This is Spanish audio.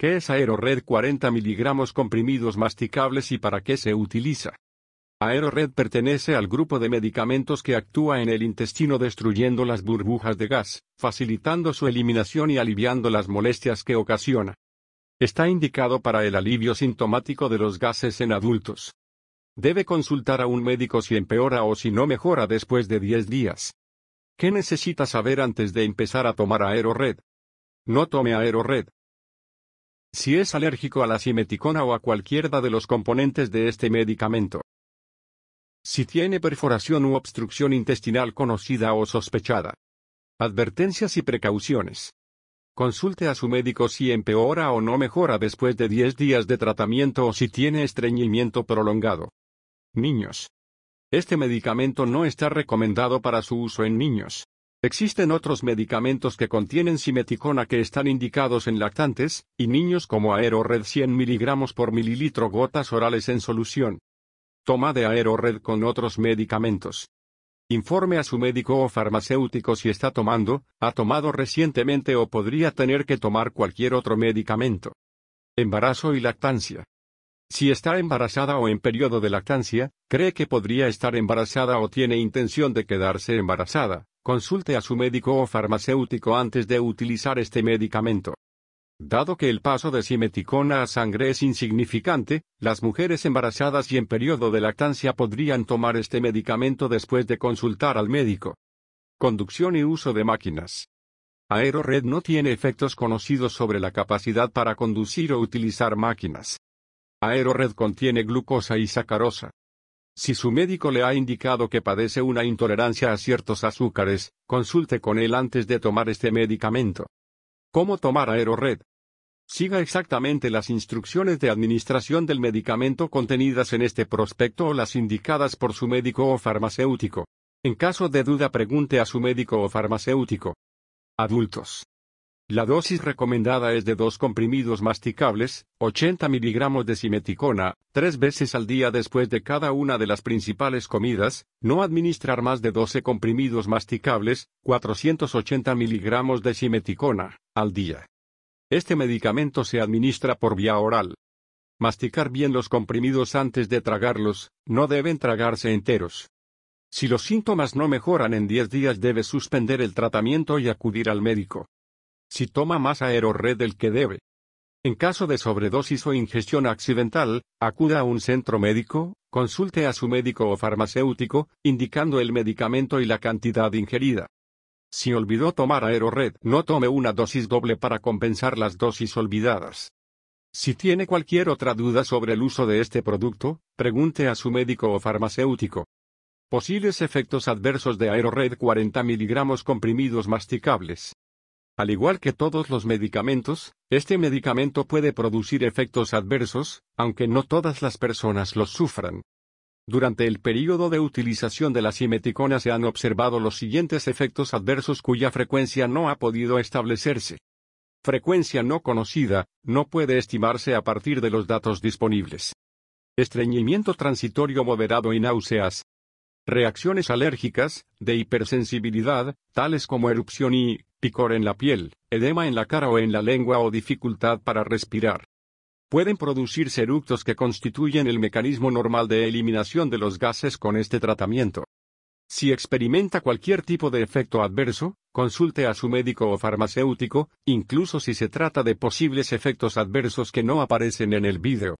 ¿Qué es AeroRed 40 miligramos comprimidos masticables y para qué se utiliza? AeroRed pertenece al grupo de medicamentos que actúa en el intestino destruyendo las burbujas de gas, facilitando su eliminación y aliviando las molestias que ocasiona. Está indicado para el alivio sintomático de los gases en adultos. Debe consultar a un médico si empeora o si no mejora después de 10 días. ¿Qué necesita saber antes de empezar a tomar AeroRed? No tome AeroRed si es alérgico a la simeticona o a cualquiera de los componentes de este medicamento. Si tiene perforación u obstrucción intestinal conocida o sospechada. Advertencias y precauciones. Consulte a su médico si empeora o no mejora después de 10 días de tratamiento o si tiene estreñimiento prolongado. Niños. Este medicamento no está recomendado para su uso en niños. Existen otros medicamentos que contienen simeticona que están indicados en lactantes y niños como AeroRed 100 miligramos por mililitro gotas orales en solución. Toma de AeroRed con otros medicamentos. Informe a su médico o farmacéutico si está tomando, ha tomado recientemente o podría tener que tomar cualquier otro medicamento. Embarazo y lactancia. Si está embarazada o en periodo de lactancia, cree que podría estar embarazada o tiene intención de quedarse embarazada, Consulte a su médico o farmacéutico antes de utilizar este medicamento. Dado que el paso de simeticona a sangre es insignificante, las mujeres embarazadas y en periodo de lactancia podrían tomar este medicamento después de consultar al médico. Conducción y uso de máquinas. AeroRed no tiene efectos conocidos sobre la capacidad para conducir o utilizar máquinas. AeroRed contiene glucosa y sacarosa. Si su médico le ha indicado que padece una intolerancia a ciertos azúcares, consulte con él antes de tomar este medicamento. ¿Cómo tomar Aerored? Siga exactamente las instrucciones de administración del medicamento contenidas en este prospecto o las indicadas por su médico o farmacéutico. En caso de duda pregunte a su médico o farmacéutico. Adultos. La dosis recomendada es de dos comprimidos masticables, 80 miligramos de simeticona, tres veces al día después de cada una de las principales comidas, no administrar más de 12 comprimidos masticables, 480 miligramos de simeticona, al día. Este medicamento se administra por vía oral. Masticar bien los comprimidos antes de tragarlos, no deben tragarse enteros. Si los síntomas no mejoran en 10 días debe suspender el tratamiento y acudir al médico si toma más Aerored del que debe. En caso de sobredosis o ingestión accidental, acuda a un centro médico, consulte a su médico o farmacéutico, indicando el medicamento y la cantidad ingerida. Si olvidó tomar Aerored, no tome una dosis doble para compensar las dosis olvidadas. Si tiene cualquier otra duda sobre el uso de este producto, pregunte a su médico o farmacéutico. Posibles efectos adversos de Aerored 40 miligramos comprimidos masticables. Al igual que todos los medicamentos, este medicamento puede producir efectos adversos, aunque no todas las personas los sufran. Durante el período de utilización de la simeticona se han observado los siguientes efectos adversos cuya frecuencia no ha podido establecerse. Frecuencia no conocida, no puede estimarse a partir de los datos disponibles. Estreñimiento transitorio moderado y náuseas. Reacciones alérgicas, de hipersensibilidad, tales como erupción y picor en la piel, edema en la cara o en la lengua o dificultad para respirar. Pueden producir seructos que constituyen el mecanismo normal de eliminación de los gases con este tratamiento. Si experimenta cualquier tipo de efecto adverso, consulte a su médico o farmacéutico, incluso si se trata de posibles efectos adversos que no aparecen en el vídeo.